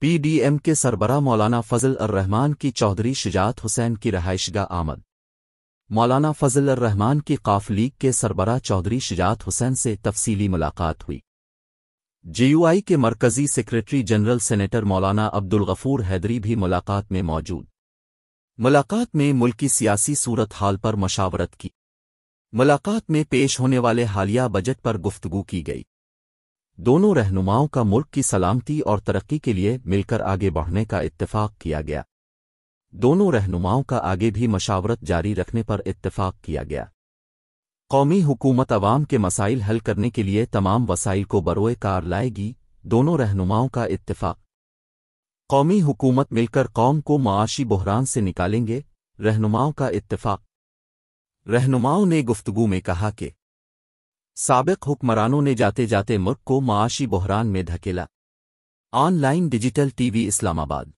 PDM के सरबरा मौलाना फजल रहमान की चौधरी शिजात हुसैन की रहायशगा आमद मौलाना फजल अर्रहमान की काफ लीग के सरबरा चौधरी शिजात हुसैन से तफसीली मुलाकात हुई आई के मरकजी सेक्रेटरी जनरल सेनेटर मौलाना अब्दुल गफूर हैदरी भी मुलाकात में मौजूद मुलाकात में मुल्क की सियासी सूरत हाल पर मशावरत की मुलाकात में पेश होने वाले हालिया बजट पर गुफ्तगू की गई दोनों रहनुमाओं का मुल्क की सलामती और तरक्की के लिए मिलकर आगे बढ़ने का इत्तेफाक किया गया दोनों रहनुमाओं का आगे भी मशावरत जारी रखने पर इत्तेफाक किया गया कौमी हुकूमत अवाम के मसाइल हल करने के लिए तमाम वसाइल को बरोए कार लाएगी दोनों रहनुमाओं का इत्तेफाक कौमी हुकूमत मिलकर कौम को माशी बहरान से निकालेंगे रहनुमाओं का इत्तेफाक रहनुमाओं ने गुफ्तगू में कहा कि सबक हुक्मरानों ने जाते जाते मुल्क को माशी बहरान में धकेला ऑनलाइन डिजिटल टीवी इस्लामाबाद